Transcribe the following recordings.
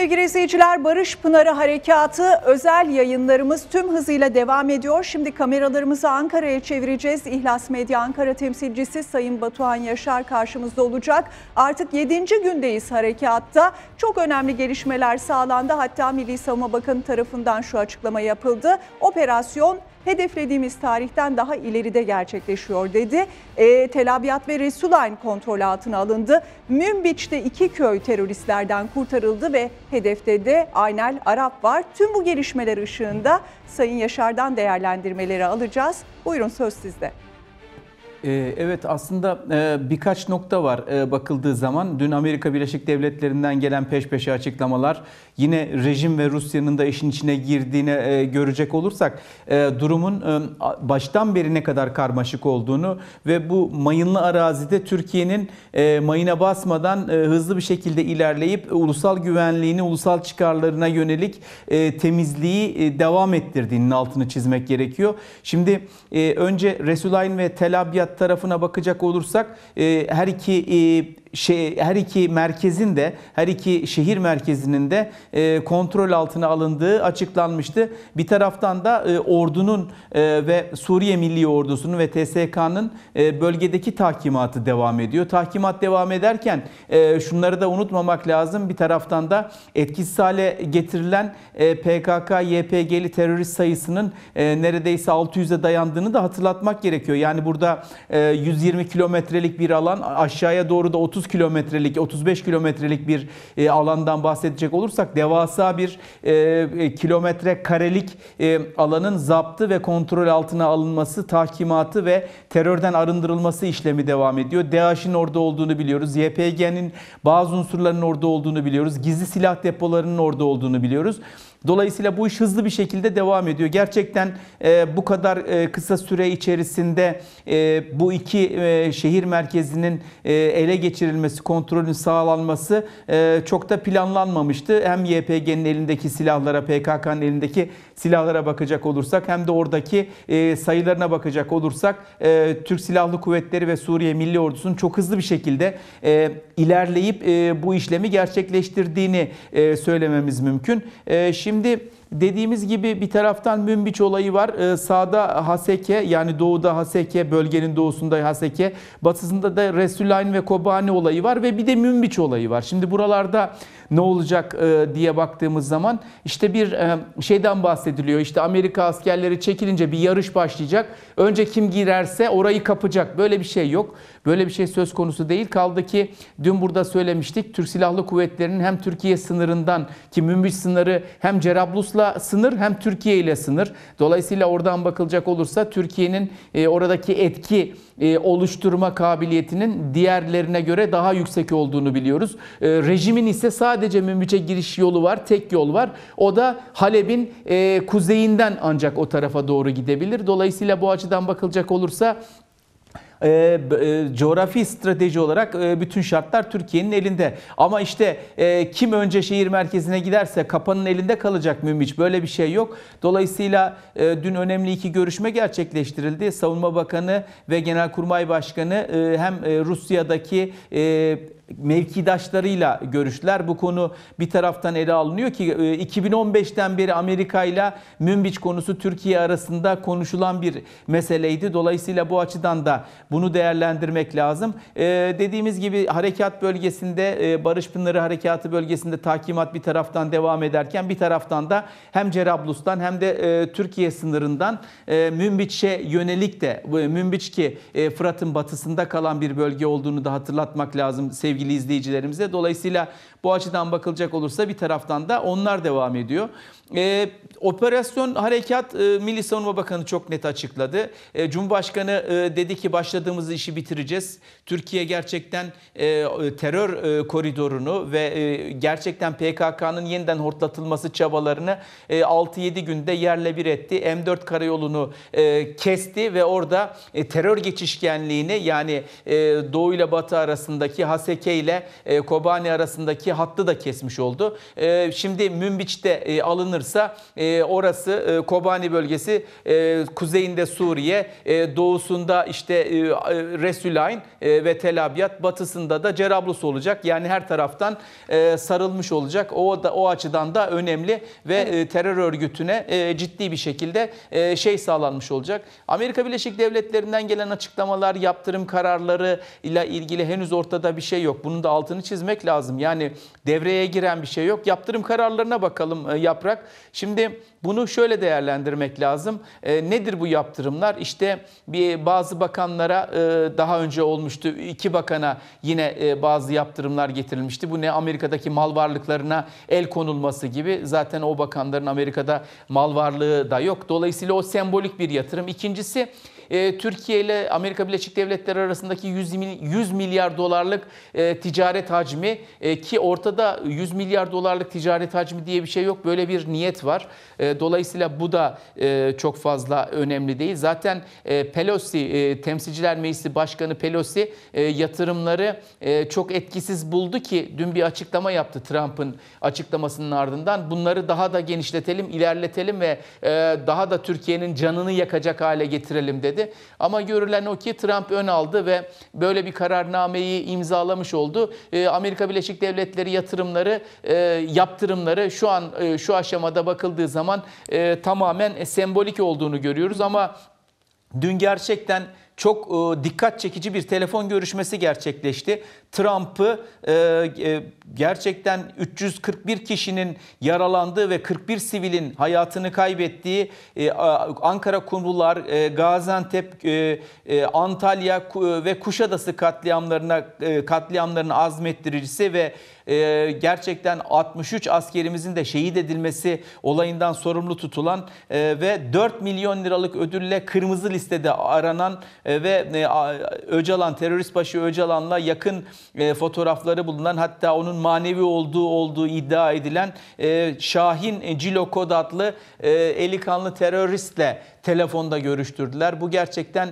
sevgili izleyiciler. Barış Pınarı Harekatı özel yayınlarımız tüm hızıyla devam ediyor. Şimdi kameralarımızı Ankara'ya çevireceğiz. İhlas Medya Ankara temsilcisi Sayın Batuhan Yaşar karşımızda olacak. Artık 7. gündeyiz harekatta. Çok önemli gelişmeler sağlandı. Hatta Milli Savunma Bakanı tarafından şu açıklama yapıldı. Operasyon hedeflediğimiz tarihten daha ileride gerçekleşiyor dedi. E, Tel Abyad ve Resulayn kontrol altına alındı. Münbiç'te iki köy teröristlerden kurtarıldı ve hedefte de Aynel Arap var. Tüm bu gelişmeler ışığında Sayın Yaşar'dan değerlendirmeleri alacağız. Buyurun söz sizde. Ee, evet aslında e, birkaç nokta var e, bakıldığı zaman. Dün Amerika Birleşik Devletleri'nden gelen peş peşe açıklamalar yine rejim ve Rusya'nın da işin içine girdiğine görecek olursak e, durumun baştan beri ne kadar karmaşık olduğunu ve bu mayınlı arazide Türkiye'nin mayına basmadan hızlı bir şekilde ilerleyip ulusal güvenliğini, ulusal çıkarlarına yönelik temizliği devam ettirdiğinin altını çizmek gerekiyor. Şimdi önce Resulayn ve Tel Abyad tarafına bakacak olursak e, her iki e, şey, her iki merkezin de her iki şehir merkezinin de e, kontrol altına alındığı açıklanmıştı. Bir taraftan da e, ordunun e, ve Suriye Milli Ordusu'nun ve TSK'nın e, bölgedeki tahkimatı devam ediyor. Tahkimat devam ederken e, şunları da unutmamak lazım. Bir taraftan da etkisiz hale getirilen e, PKK, YPG'li terörist sayısının e, neredeyse 600'e dayandığını da hatırlatmak gerekiyor. Yani burada e, 120 kilometrelik bir alan aşağıya doğru da 30 30 kilometrelik, 35 kilometrelik bir e, alandan bahsedecek olursak devasa bir e, e, kilometre karelik e, alanın zaptı ve kontrol altına alınması, tahkimatı ve terörden arındırılması işlemi devam ediyor. DAEŞ'in orada olduğunu biliyoruz. YPG'nin bazı unsurlarının orada olduğunu biliyoruz. Gizli silah depolarının orada olduğunu biliyoruz. Dolayısıyla bu iş hızlı bir şekilde devam ediyor. Gerçekten e, bu kadar e, kısa süre içerisinde e, bu iki e, şehir merkezinin e, ele geçirilmesi, kontrolün sağlanması e, çok da planlanmamıştı. Hem YPG'nin elindeki silahlara, PKK'nın elindeki silahlara bakacak olursak hem de oradaki e, sayılarına bakacak olursak e, Türk Silahlı Kuvvetleri ve Suriye Milli Ordusu'nun çok hızlı bir şekilde e, ilerleyip e, bu işlemi gerçekleştirdiğini e, söylememiz mümkün. E, şimdi Şimdi Dediğimiz gibi bir taraftan Münbiç olayı var. Ee, sağda Haseke yani doğuda Haseke, bölgenin doğusunda Haseke, batısında da Resulayn ve Kobani olayı var ve bir de Münbiç olayı var. Şimdi buralarda ne olacak e, diye baktığımız zaman işte bir e, şeyden bahsediliyor. İşte Amerika askerleri çekilince bir yarış başlayacak. Önce kim girerse orayı kapacak. Böyle bir şey yok. Böyle bir şey söz konusu değil. Kaldı ki dün burada söylemiştik. Türk Silahlı Kuvvetleri'nin hem Türkiye sınırından ki Münbiç sınırı hem Cerablus'la Belarus'la sınır hem Türkiye ile sınır. Dolayısıyla oradan bakılacak olursa Türkiye'nin e, oradaki etki e, oluşturma kabiliyetinin diğerlerine göre daha yüksek olduğunu biliyoruz. E, rejimin ise sadece Münbiç'e giriş yolu var, tek yol var. O da Halep'in e, kuzeyinden ancak o tarafa doğru gidebilir. Dolayısıyla bu açıdan bakılacak olursa e, e, coğrafi strateji olarak e, bütün şartlar Türkiye'nin elinde. Ama işte e, kim önce şehir merkezine giderse kapanın elinde kalacak Mümmiç. Böyle bir şey yok. Dolayısıyla e, dün önemli iki görüşme gerçekleştirildi. Savunma Bakanı ve Genelkurmay Başkanı e, hem e, Rusya'daki e, mevkidaşlarıyla görüştüler. Bu konu bir taraftan ele alınıyor ki 2015'ten e, beri Amerika ile Münbiç konusu Türkiye arasında konuşulan bir meseleydi. Dolayısıyla bu açıdan da bunu değerlendirmek lazım. E, dediğimiz gibi harekat bölgesinde e, Barış Pınarı Harekatı bölgesinde takimat bir taraftan devam ederken bir taraftan da hem Cerablus'tan hem de Türkiye sınırından Münbiç'e yönelik de Münbiç ki Fırat'ın batısında kalan bir bölge olduğunu da hatırlatmak lazım sevgili sevgili izleyicilerimize. Dolayısıyla bu açıdan bakılacak olursa bir taraftan da onlar devam ediyor. E, operasyon harekat e, Milli Savunma Bakanı çok net açıkladı. E, Cumhurbaşkanı e, dedi ki başladığımız işi bitireceğiz. Türkiye gerçekten e, e terör e, koridorunu ve e, gerçekten PKK'nın yeniden hortlatılması çabalarını e, 6-7 günde yerle bir etti. M4 karayolunu e, kesti ve orada e, terör geçişkenliğini yani e, Doğu ile Batı arasındaki HSK ile e, Kobani arasındaki aradaki hattı da kesmiş oldu. Ee, şimdi Münbiç'te e, alınırsa e, orası e, Kobani bölgesi kuzeyinde Suriye, doğusunda işte e, Resulayn ve Tel Abyad, batısında da Cerablus olacak. Yani her taraftan sarılmış olacak. O da o açıdan da önemli ve evet. terör örgütüne ciddi bir şekilde şey sağlanmış olacak. Amerika Birleşik Devletleri'nden gelen açıklamalar, yaptırım kararları ile ilgili henüz ortada bir şey yok. Bunun da altını çizmek lazım. Yani devreye giren bir şey yok. Yaptırım kararlarına bakalım e, Yaprak. Şimdi bunu şöyle değerlendirmek lazım. E, nedir bu yaptırımlar? İşte bir bazı bakanlara e, daha önce olmuştu. iki bakana yine bazı yaptırımlar getirilmişti. Bu ne Amerika'daki mal varlıklarına el konulması gibi. Zaten o bakanların Amerika'da mal varlığı da yok. Dolayısıyla o sembolik bir yatırım. İkincisi e, Türkiye ile Amerika Birleşik Devletleri arasındaki 100, milyar dolarlık e, ticaret hacmi e, ki ortada 100 milyar dolarlık ticaret hacmi diye bir şey yok. Böyle bir niyet var. dolayısıyla bu da çok fazla önemli değil. Zaten Pelosi, Temsilciler Meclisi Başkanı Pelosi yatırımları çok etkisiz buldu ki dün bir açıklama yaptı Trump'ın açıklamasının ardından. Bunları daha da genişletelim, ilerletelim ve daha da Türkiye'nin canını yakacak hale getirelim dedi söyledi. Ama görülen o ki Trump ön aldı ve böyle bir kararnameyi imzalamış oldu. E, Amerika Birleşik Devletleri yatırımları, e, yaptırımları şu an e, şu aşamada bakıldığı zaman e, tamamen e, sembolik olduğunu görüyoruz ama dün gerçekten çok e, dikkat çekici bir telefon görüşmesi gerçekleşti. Trump'ı e, e, gerçekten 341 kişinin yaralandığı ve 41 sivilin hayatını kaybettiği Ankara Kumrular, Gaziantep, Antalya ve Kuşadası katliamlarına katliamlarını azmettiricisi ve ee, gerçekten 63 askerimizin de şehit edilmesi olayından sorumlu tutulan e, ve 4 milyon liralık ödülle kırmızı listede aranan e, ve e, Öcalan, terörist başı Öcalan'la yakın fotoğrafları bulunan hatta onun manevi olduğu olduğu iddia edilen Şahin e, Cilo adlı eli kanlı teröristle telefonda görüştürdüler. Bu gerçekten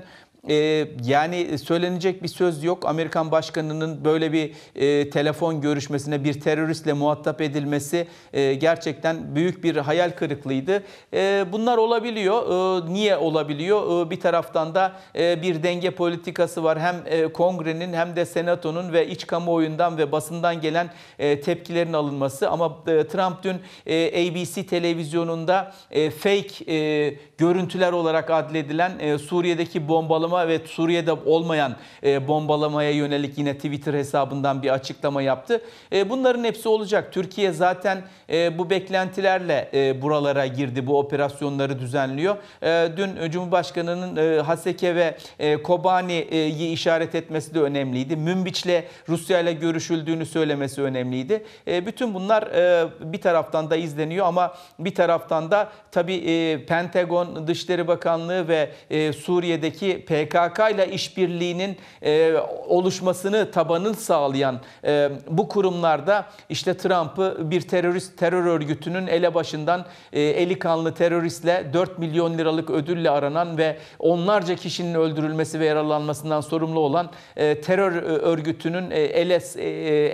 ee, yani söylenecek bir söz yok. Amerikan başkanının böyle bir e, telefon görüşmesine bir teröristle muhatap edilmesi e, gerçekten büyük bir hayal kırıklığıydı. E, bunlar olabiliyor. E, niye olabiliyor? E, bir taraftan da e, bir denge politikası var. Hem e, kongrenin hem de senatonun ve iç kamuoyundan ve basından gelen e, tepkilerin alınması. Ama e, Trump dün e, ABC televizyonunda e, fake e, görüntüler olarak adledilen e, Suriye'deki bombalama bombalama ve Suriye'de olmayan e, bombalamaya yönelik yine Twitter hesabından bir açıklama yaptı. E, bunların hepsi olacak. Türkiye zaten e, bu beklentilerle e, buralara girdi. Bu operasyonları düzenliyor. E, dün Cumhurbaşkanı'nın e, Haseke ve e, Kobani'yi e, işaret etmesi de önemliydi. Münbiç'le Rusya ile görüşüldüğünü söylemesi önemliydi. E, bütün bunlar e, bir taraftan da izleniyor ama bir taraftan da tabii e, Pentagon, Dışişleri Bakanlığı ve e, Suriye'deki PKK PKK ile işbirliğinin e, oluşmasını tabanın sağlayan e, bu kurumlarda işte Trump'ı bir terörist terör örgütünün ele başından e, eli kanlı teröristle 4 milyon liralık ödülle aranan ve onlarca kişinin öldürülmesi ve yaralanmasından sorumlu olan e, terör e, örgütünün e, ele, e,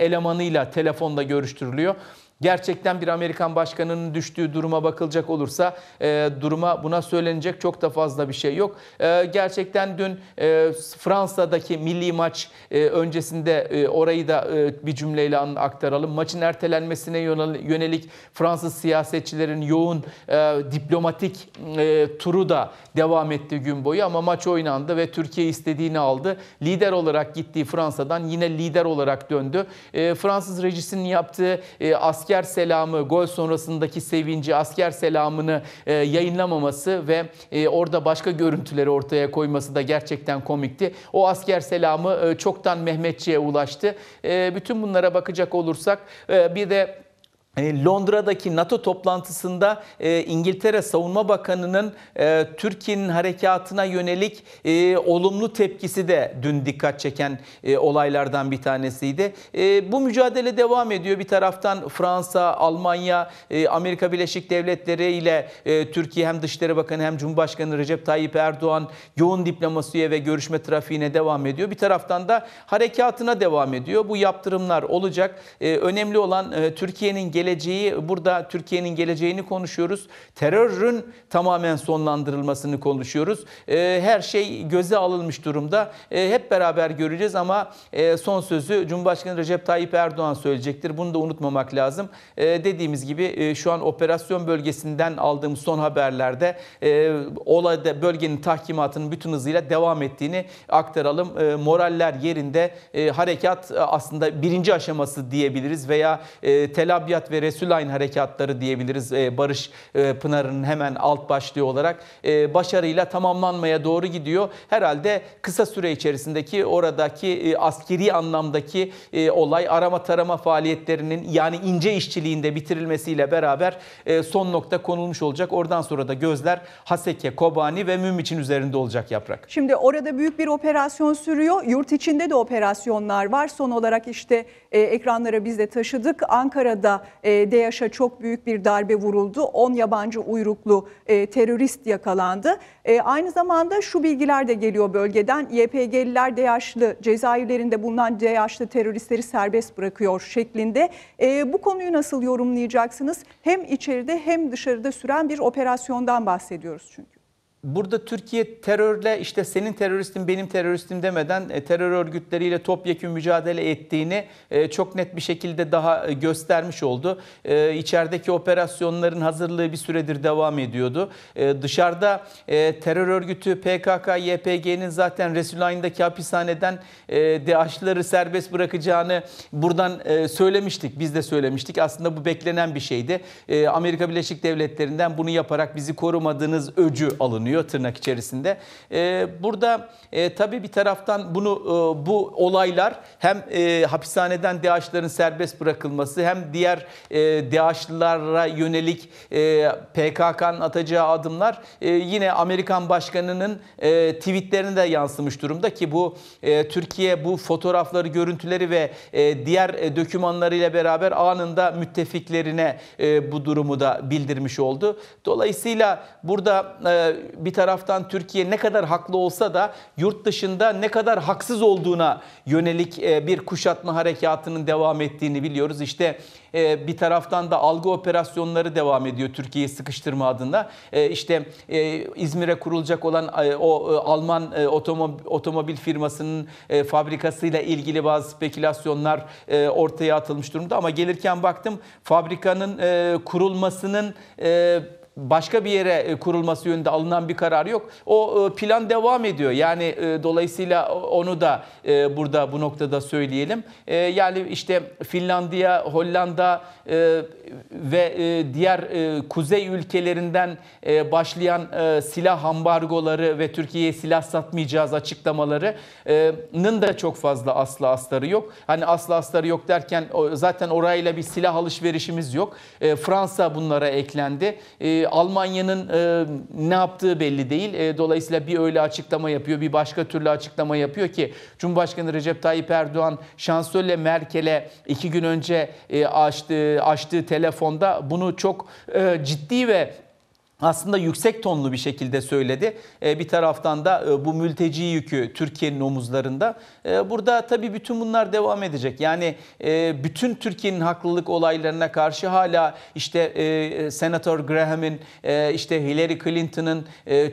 elemanıyla telefonda görüştürülüyor gerçekten bir Amerikan başkanının düştüğü duruma bakılacak olursa e, duruma buna söylenecek çok da fazla bir şey yok. E, gerçekten dün e, Fransa'daki milli maç e, öncesinde e, orayı da e, bir cümleyle aktaralım. Maçın ertelenmesine yönelik Fransız siyasetçilerin yoğun e, diplomatik e, turu da devam etti gün boyu ama maç oynandı ve Türkiye istediğini aldı. Lider olarak gittiği Fransa'dan yine lider olarak döndü. E, Fransız rejisinin yaptığı e, asker asker selamı, gol sonrasındaki sevinci, asker selamını e, yayınlamaması ve e, orada başka görüntüleri ortaya koyması da gerçekten komikti. O asker selamı e, çoktan Mehmetçi'ye ulaştı. E, bütün bunlara bakacak olursak e, bir de e, Londra'daki NATO toplantısında e, İngiltere Savunma Bakanı'nın e, Türkiye'nin harekatına yönelik olumlu tepkisi de dün dikkat çeken olaylardan bir tanesiydi. Bu mücadele devam ediyor. Bir taraftan Fransa, Almanya, Amerika Birleşik Devletleri ile Türkiye hem Dışişleri Bakanı hem Cumhurbaşkanı Recep Tayyip Erdoğan yoğun diplomasiye ve görüşme trafiğine devam ediyor. Bir taraftan da harekatına devam ediyor. Bu yaptırımlar olacak. Önemli olan Türkiye'nin geleceği geleceği, burada Türkiye'nin geleceğini konuşuyoruz. Terörün tamamen sonlandırılmasını konuşuyoruz. E, her şey göze alınmış durumda. E, hep beraber göreceğiz ama e, son sözü Cumhurbaşkanı Recep Tayyip Erdoğan söyleyecektir. Bunu da unutmamak lazım. E, dediğimiz gibi e, şu an operasyon bölgesinden aldığımız son haberlerde e, olayda bölgenin tahkimatının bütün hızıyla devam ettiğini aktaralım. E, moraller yerinde e, harekat e, aslında birinci aşaması diyebiliriz veya e, telabiyat ve ve Resulayn harekatları diyebiliriz e, Barış e, Pınar'ın hemen alt başlığı olarak e, başarıyla tamamlanmaya doğru gidiyor. Herhalde kısa süre içerisindeki oradaki askeri anlamdaki olay arama tarama faaliyetlerinin yani ince işçiliğinde bitirilmesiyle beraber son nokta konulmuş olacak. Oradan sonra da gözler Haseke, Kobani ve Mümmiç'in üzerinde olacak yaprak. Şimdi orada büyük bir operasyon sürüyor. Yurt içinde de operasyonlar var. Son olarak işte e, ekranlara biz de taşıdık. Ankara'da e, çok büyük bir darbe vuruldu. 10 yabancı uyruklu e, terörist yakalandı. E, aynı zamanda şu bilgiler de geliyor bölgeden. YPG'liler DAEŞ'lı, cezaevlerinde bulunan DAEŞ'lı teröristleri serbest bırakıyor şeklinde. E, bu konuyu nasıl yorumlayacaksınız? Hem içeride hem dışarıda süren bir operasyondan bahsediyoruz çünkü burada Türkiye terörle işte senin teröristin benim teröristim demeden e, terör örgütleriyle Topyekün mücadele ettiğini e, çok net bir şekilde daha e, göstermiş oldu. İçerideki operasyonların hazırlığı bir süredir devam ediyordu. Dışarıda terör örgütü PKK, YPG'nin zaten Resulayn'daki hapishaneden DAEŞ'ları serbest bırakacağını buradan söylemiştik. Biz de söylemiştik. Aslında bu beklenen bir şeydi. Amerika Birleşik Devletleri'nden bunu yaparak bizi korumadığınız öcü alınıyor oluyor tırnak içerisinde. Ee, burada e, tabii bir taraftan bunu e, bu olaylar hem e, hapishaneden DAEŞ'ların serbest bırakılması hem diğer e, DAEŞ'lılara yönelik PKK'nın atacağı adımlar yine Amerikan başkanının e, tweetlerine de yansımış durumda ki bu Türkiye bu fotoğrafları, görüntüleri ve diğer e, dokümanlarıyla beraber anında müttefiklerine bu durumu da bildirmiş oldu. Dolayısıyla burada bir taraftan Türkiye ne kadar haklı olsa da yurt dışında ne kadar haksız olduğuna yönelik e, bir kuşatma harekatının devam ettiğini biliyoruz. İşte e, bir taraftan da algı operasyonları devam ediyor Türkiye'yi sıkıştırma adına. E, işte İzmir'e kurulacak olan o Alman otomobil firmasının fabrikasıyla ilgili bazı spekülasyonlar ortaya atılmış durumda ama gelirken baktım fabrikanın kurulmasının başka bir yere e, kurulması yönünde alınan bir karar yok. O e, plan devam ediyor. Yani e, dolayısıyla onu da burada bu noktada söyleyelim. Yani işte Finlandiya, Hollanda ve diğer kuzey ülkelerinden başlayan silah ambargoları ve Türkiye'ye silah satmayacağız açıklamalarının da çok fazla asla astarı yok. Hani asla astarı yok derken zaten orayla bir silah alışverişimiz yok. Fransa bunlara eklendi. Almanya'nın e, ne yaptığı belli değil. E, dolayısıyla bir öyle açıklama yapıyor, bir başka türlü açıklama yapıyor ki Cumhurbaşkanı Recep Tayyip Erdoğan Şansölye Merkel'e iki gün önce e, açtığı, açtığı telefonda bunu çok e, ciddi ve aslında yüksek tonlu bir şekilde söyledi. E, bir taraftan da e, bu mülteci yükü Türkiye'nin omuzlarında. E, burada tabii bütün bunlar devam edecek. Yani bütün Türkiye'nin haklılık olaylarına karşı hala işte Senatör Graham'in, işte Hillary Clinton'ın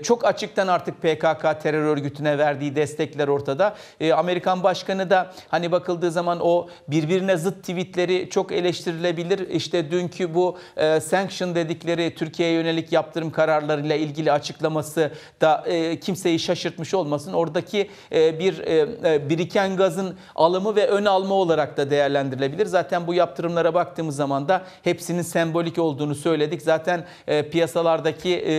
çok açıktan artık PKK terör örgütüne verdiği destekler ortada. Amerikan Başkanı da hani bakıldığı zaman o birbirine zıt tweetleri çok eleştirilebilir. İşte dünkü bu sanction dedikleri Türkiye'ye yönelik yaptığı yaptırım kararlarıyla ilgili açıklaması da e, kimseyi şaşırtmış olmasın. Oradaki e, bir e, e biriken gazın alımı ve ön alma olarak da değerlendirilebilir. Zaten bu yaptırımlara baktığımız zaman da hepsinin sembolik olduğunu söyledik. Zaten e, piyasalardaki e,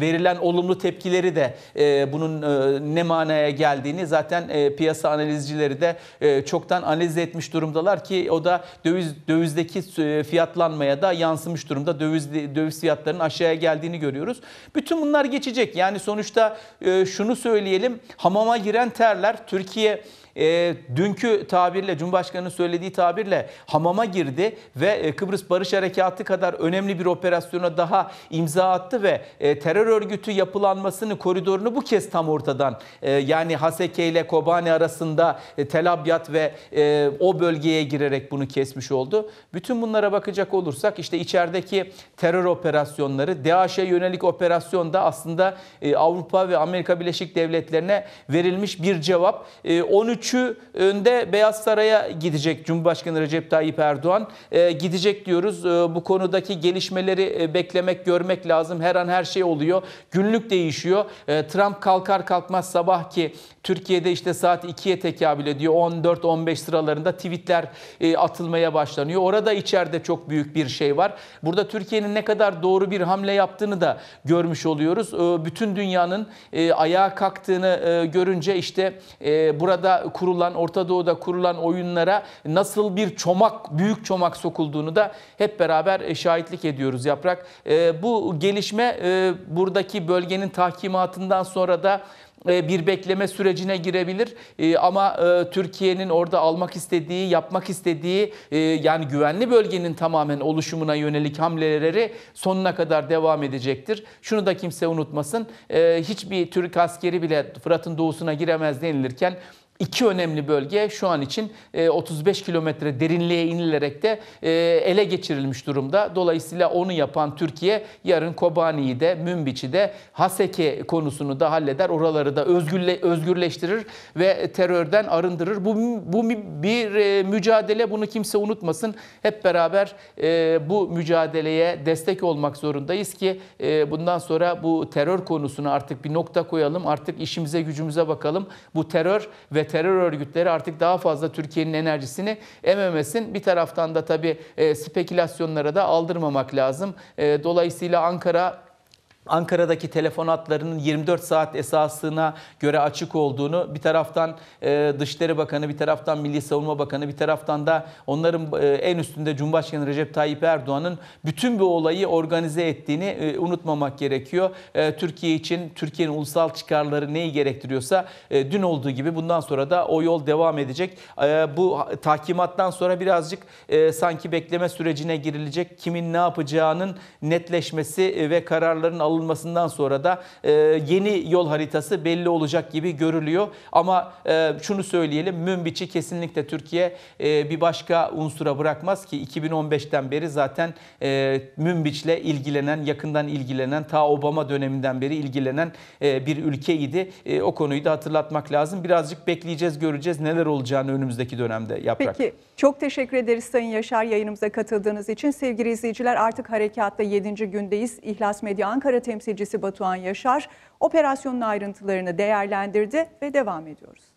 verilen olumlu tepkileri de e, bunun e, ne manaya geldiğini zaten e, piyasa analizcileri de e, çoktan analiz etmiş durumdalar ki o da döviz dövizdeki e, fiyatlanmaya da yansımış durumda. Döviz döviz fiyatlarının aşağıya geldiğini geldiğini görüyoruz. Bütün bunlar geçecek. Yani sonuçta e, şunu söyleyelim. Hamama giren terler Türkiye e, dünkü tabirle, Cumhurbaşkanı'nın söylediği tabirle hamama girdi ve e, Kıbrıs Barış Harekatı kadar önemli bir operasyona daha imza attı ve e, terör örgütü yapılanmasını, koridorunu bu kez tam ortadan e, yani Haseke ile Kobani arasında e, Tel Abyad ve e, o bölgeye girerek bunu kesmiş oldu. Bütün bunlara bakacak olursak işte içerideki terör operasyonları, DAEŞ'e yönelik operasyonda aslında e, Avrupa ve Amerika Birleşik Devletleri'ne verilmiş bir cevap. E, 13 önde Beyaz Saray'a gidecek Cumhurbaşkanı Recep Tayyip Erdoğan. E, gidecek diyoruz. E, bu konudaki gelişmeleri e, beklemek, görmek lazım. Her an her şey oluyor. Günlük değişiyor. E, Trump kalkar kalkmaz sabah ki Türkiye'de işte saat 2'ye tekabül ediyor. 14-15 sıralarında tweetler e, atılmaya başlanıyor. Orada içeride çok büyük bir şey var. Burada Türkiye'nin ne kadar doğru bir hamle yaptığını da görmüş oluyoruz. E, bütün dünyanın e, ayağa kalktığını e, görünce işte e, burada kurulan, Orta Doğu'da kurulan oyunlara nasıl bir çomak, büyük çomak sokulduğunu da hep beraber e, şahitlik ediyoruz Yaprak. E, bu gelişme e, buradaki bölgenin tahkimatından sonra da bir bekleme sürecine girebilir ama Türkiye'nin orada almak istediği, yapmak istediği yani güvenli bölgenin tamamen oluşumuna yönelik hamleleri sonuna kadar devam edecektir. Şunu da kimse unutmasın hiçbir Türk askeri bile Fırat'ın doğusuna giremez denilirken İki önemli bölge şu an için 35 e, kilometre derinliğe inilerek de e, ele geçirilmiş durumda. Dolayısıyla onu yapan Türkiye yarın Kobani'yi de, Münbiç'i de, Haseke konusunu da halleder. Oraları da özgürle, özgürleştirir ve terörden arındırır. Bu, bu bir e, mücadele bunu kimse unutmasın. Hep beraber bu mücadeleye destek olmak zorundayız ki bundan sonra bu terör konusuna artık bir nokta koyalım. Artık işimize gücümüze bakalım. Bu terör ve terör örgütleri artık daha fazla Türkiye'nin enerjisini ememesin. Bir taraftan da tabii e, spekülasyonlara da aldırmamak lazım. E, dolayısıyla Ankara Ankara'daki telefon hatlarının 24 saat esasına göre açık olduğunu bir taraftan e, Dışişleri Bakanı, bir taraftan Milli Savunma Bakanı, bir taraftan da onların e, en üstünde Cumhurbaşkanı Recep Tayyip Erdoğan'ın bütün bu olayı organize ettiğini e, unutmamak gerekiyor. E, Türkiye için Türkiye'nin ulusal çıkarları neyi gerektiriyorsa e, dün olduğu gibi bundan sonra da o yol devam edecek. E, bu tahkimattan sonra birazcık e, sanki bekleme sürecine girilecek. Kimin ne yapacağının netleşmesi e, ve kararların alınması alınmasından sonra da e, yeni yol haritası belli olacak gibi görülüyor. Ama e, şunu söyleyelim Münbiç'i kesinlikle Türkiye e, bir başka unsura bırakmaz ki 2015'ten beri zaten e, Münbiç'le ilgilenen, yakından ilgilenen, ta Obama döneminden beri ilgilenen e, bir ülkeydi. E, o konuyu da hatırlatmak lazım. Birazcık bekleyeceğiz, göreceğiz neler olacağını önümüzdeki dönemde yaprak. Peki çok teşekkür ederiz Sayın Yaşar yayınımıza katıldığınız için. Sevgili izleyiciler artık harekatta 7. gündeyiz. İhlas Medya Ankara temsilcisi Batuhan Yaşar operasyonun ayrıntılarını değerlendirdi ve devam ediyoruz.